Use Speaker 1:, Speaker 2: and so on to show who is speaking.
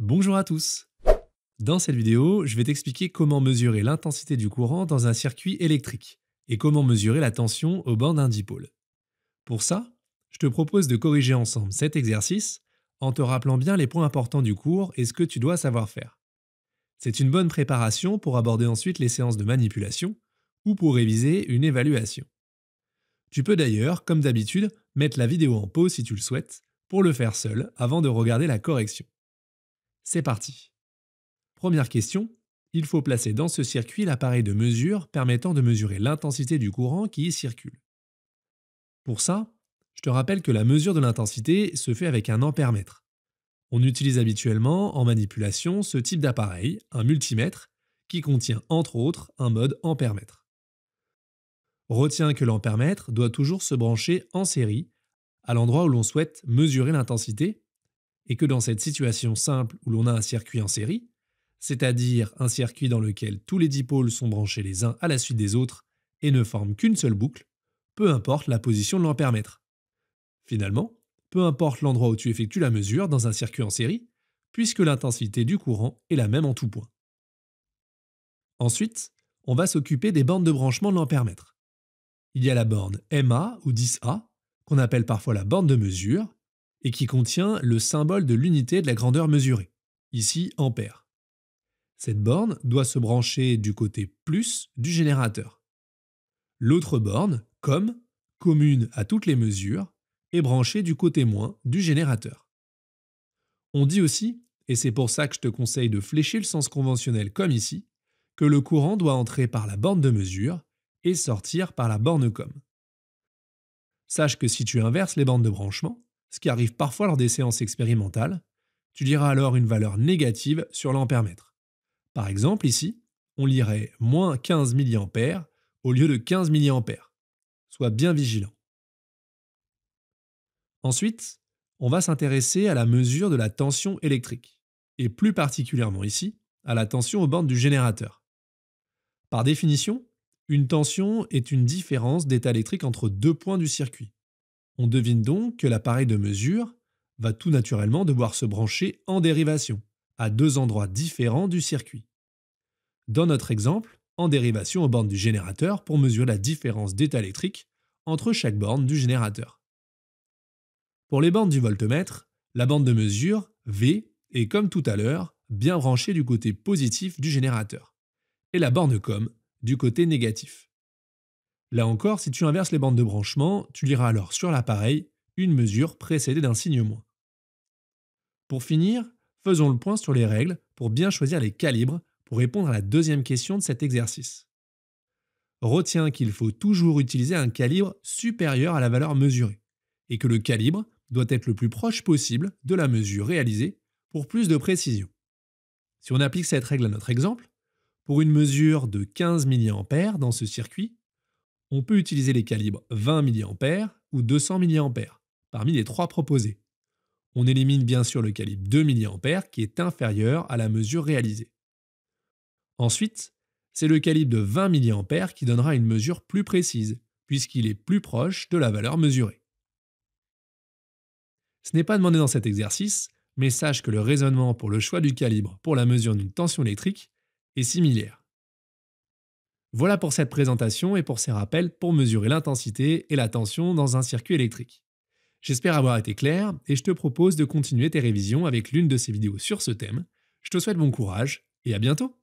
Speaker 1: Bonjour à tous Dans cette vidéo, je vais t'expliquer comment mesurer l'intensité du courant dans un circuit électrique et comment mesurer la tension au bord d'un dipôle. Pour ça, je te propose de corriger ensemble cet exercice en te rappelant bien les points importants du cours et ce que tu dois savoir faire. C'est une bonne préparation pour aborder ensuite les séances de manipulation ou pour réviser une évaluation. Tu peux d'ailleurs, comme d'habitude, mettre la vidéo en pause si tu le souhaites, pour le faire seul avant de regarder la correction. C'est parti. Première question, il faut placer dans ce circuit l'appareil de mesure permettant de mesurer l'intensité du courant qui y circule. Pour ça, je te rappelle que la mesure de l'intensité se fait avec un ampèremètre. On utilise habituellement en manipulation ce type d'appareil, un multimètre, qui contient entre autres un mode ampèremètre. Retiens que l'ampèremètre doit toujours se brancher en série à l'endroit où l'on souhaite mesurer l'intensité et que dans cette situation simple où l'on a un circuit en série, c'est-à-dire un circuit dans lequel tous les dipôles sont branchés les uns à la suite des autres et ne forment qu'une seule boucle, peu importe la position de l'ampèremètre. Finalement, peu importe l'endroit où tu effectues la mesure dans un circuit en série, puisque l'intensité du courant est la même en tout point. Ensuite, on va s'occuper des bornes de branchement de l'ampèremètre. Il y a la borne MA ou 10A, qu'on appelle parfois la borne de mesure, et qui contient le symbole de l'unité de la grandeur mesurée, ici ampère. Cette borne doit se brancher du côté plus du générateur. L'autre borne, comme, commune à toutes les mesures, est branchée du côté moins du générateur. On dit aussi, et c'est pour ça que je te conseille de flécher le sens conventionnel comme ici, que le courant doit entrer par la borne de mesure et sortir par la borne comme. Sache que si tu inverses les bandes de branchement, ce qui arrive parfois lors des séances expérimentales, tu liras alors une valeur négative sur lampère Par exemple, ici, on lirait moins 15 mA au lieu de 15 mA. Sois bien vigilant. Ensuite, on va s'intéresser à la mesure de la tension électrique, et plus particulièrement ici, à la tension aux bandes du générateur. Par définition, une tension est une différence d'état électrique entre deux points du circuit. On devine donc que l'appareil de mesure va tout naturellement devoir se brancher en dérivation, à deux endroits différents du circuit. Dans notre exemple, en dérivation aux bornes du générateur pour mesurer la différence d'état électrique entre chaque borne du générateur. Pour les bornes du voltmètre, la bande de mesure, V, est comme tout à l'heure, bien branchée du côté positif du générateur, et la borne COM du côté négatif. Là encore, si tu inverses les bandes de branchement, tu liras alors sur l'appareil une mesure précédée d'un signe moins. Pour finir, faisons le point sur les règles pour bien choisir les calibres pour répondre à la deuxième question de cet exercice. Retiens qu'il faut toujours utiliser un calibre supérieur à la valeur mesurée et que le calibre doit être le plus proche possible de la mesure réalisée pour plus de précision. Si on applique cette règle à notre exemple, pour une mesure de 15 mA dans ce circuit, on peut utiliser les calibres 20 mA ou 200 mA parmi les trois proposés. On élimine bien sûr le calibre 2 mA qui est inférieur à la mesure réalisée. Ensuite, c'est le calibre de 20 mA qui donnera une mesure plus précise, puisqu'il est plus proche de la valeur mesurée. Ce n'est pas demandé dans cet exercice, mais sache que le raisonnement pour le choix du calibre pour la mesure d'une tension électrique est similaire. Voilà pour cette présentation et pour ces rappels pour mesurer l'intensité et la tension dans un circuit électrique. J'espère avoir été clair et je te propose de continuer tes révisions avec l'une de ces vidéos sur ce thème. Je te souhaite bon courage et à bientôt